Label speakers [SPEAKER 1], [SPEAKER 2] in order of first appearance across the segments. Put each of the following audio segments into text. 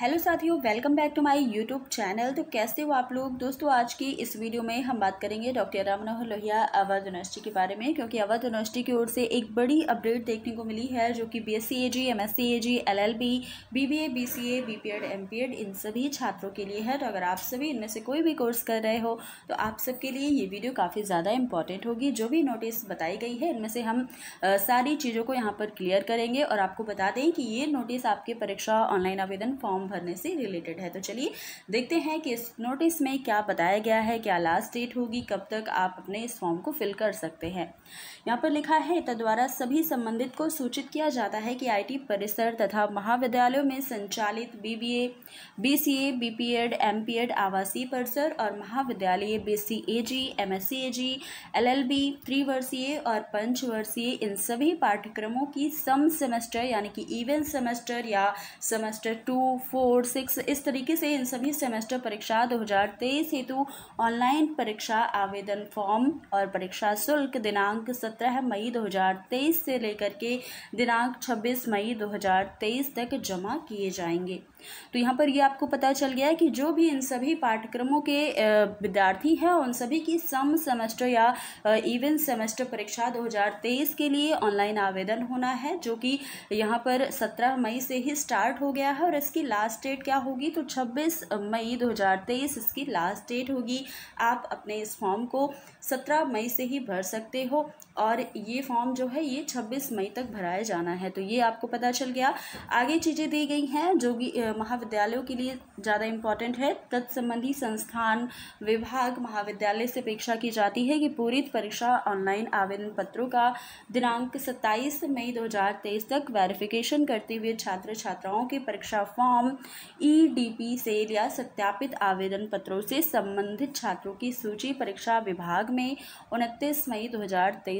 [SPEAKER 1] hello साथियों welcome back to my YouTube channel तो कैसे हो आप लोग दोस्तों आज की इस वीडियो में हम बात करेंगे डॉक्टर राम मनोहर लोहिया अवध यूनिवर्सिटी के बारे में क्योंकि अवध यूनिवर्सिटी की ओर से एक बड़ी अपडेट देखने को मिली है जो कि BSc AG MSc AG LLB BBA BCA BPEd MPEd इन सभी छात्रों के लिए है तो अगर आप सभी इनमें से कोई भी कोर्स कर रहे हो तो आप सबके लिए ये वीडियो काफ़ी ज़्यादा इंपॉर्टेंट होगी जो भी नोटिस बताई गई है इनमें से हम सारी चीज़ों को यहाँ पर क्लियर करेंगे और आपको बता दें कि ये नोटिस आपके परीक्षा ऑनलाइन आवेदन फॉर्म भरने से रिलेटेड है तो चलिए देखते हैं कि इस नोटिस में क्या बताया गया है क्या लास्ट डेट होगी कब तक आप अपने इस फॉर्म को फिल कर सकते हैं यहाँ पर लिखा है तद्वारा सभी संबंधित को सूचित किया जाता है कि आई परिसर तथा महाविद्यालयों में संचालित B B B B A A C P Ed M P Ed आवासीय परिसर और महाविद्यालय B C C A A G G M S L L B त्रिवर्षीय और पंचवर्षीय इन सभी पाठ्यक्रमों की सम सेमेस्टर यानी कि इवेंट सेमेस्टर या semester two four four six इस तरीके से इन सभी सेमेस्टर परीक्षा 2023 हेतु ऑनलाइन परीक्षा आवेदन फॉर्म और परीक्षा शुल्क दिनांक 17 मई 2023 से लेकर के दिनांक 26 मई 2023 तक जमा किए जाएंगे तो यहाँ पर ये आपको पता चल गया है कि जो भी इन सभी पाठ्यक्रमों के विद्यार्थी हैं उन सभी की सम सेमेस्टर या इवन सेमेस्टर परीक्षा 2023 के लिए ऑनलाइन आवेदन होना है जो कि यहाँ पर 17 मई से ही स्टार्ट हो गया है और इसकी लास्ट डेट क्या होगी तो 26 मई 2023 इसकी लास्ट डेट होगी आप अपने इस फॉर्म को 17 मई से ही भर सकते हो और ये फॉर्म जो है ये 26 मई तक भराया जाना है तो ये आपको पता चल गया आगे चीज़ें दी गई हैं जो कि महाविद्यालयों के लिए ज़्यादा इम्पॉर्टेंट है तत्संबंधी संस्थान विभाग महाविद्यालय से अपेक्षा की जाती है कि पूरित परीक्षा ऑनलाइन आवेदन पत्रों का दिनांक सत्ताईस मई 2023 तक वेरिफिकेशन करते हुए छात्र छात्राओं के परीक्षा फॉर्म ई से या सत्यापित आवेदन पत्रों से संबंधित छात्रों की सूची परीक्षा विभाग में उनतीस मई दो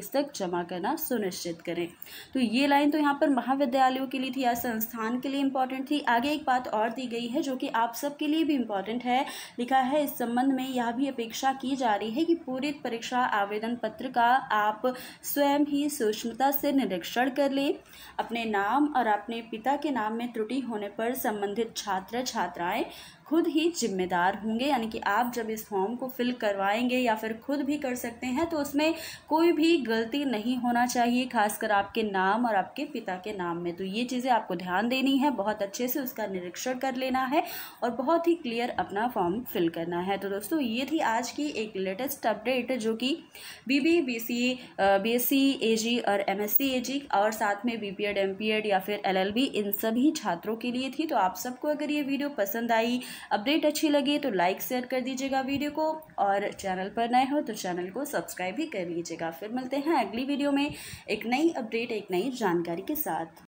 [SPEAKER 1] फीस तक जमा करना सुनिश्चित करें तो ये लाइन तो यहाँ पर महाविद्यालयों के लिए थी या संस्थान के लिए इम्पॉर्टेंट थी आगे एक बात और दी गई है जो कि आप सबके लिए भी इम्पॉर्टेंट है लिखा है इस संबंध में यह भी अपेक्षा की जा रही है कि पूरित परीक्षा आवेदन पत्र का आप स्वयं ही सूक्ष्मता से निरीक्षण कर लें अपने नाम और अपने पिता के नाम में त्रुटि होने पर संबंधित छात्र छात्राएं खुद ही जिम्मेदार होंगे यानी कि आप जब इस फॉर्म को फिल करवाएंगे या फिर खुद भी कर सकते हैं तो उसमें कोई भी गलती नहीं होना चाहिए खासकर आपके नाम और आपके पिता के नाम में तो ये चीज़ें आपको ध्यान देनी है बहुत अच्छे से उसका निरीक्षण कर लेना है और बहुत ही क्लियर अपना फॉर्म फिल करना है तो दोस्तों ये थी आज की एक लेटेस्ट अपडेट जो कि B B B C B S C A G और M S C A G और साथ में B P Ed M P Ed या फिर एल एल बी इन सभी छात्रों के लिए थी तो आप सबको अगर ये वीडियो पसंद आई अपडेट अच्छी लगी तो लाइक शेयर कर दीजिएगा वीडियो को और चैनल पर नए हो तो चैनल को सब्सक्राइब भी कर लीजिएगा फिर मिलते हैं अगली वीडियो में एक नई अपडेट एक नई जानकारी के साथ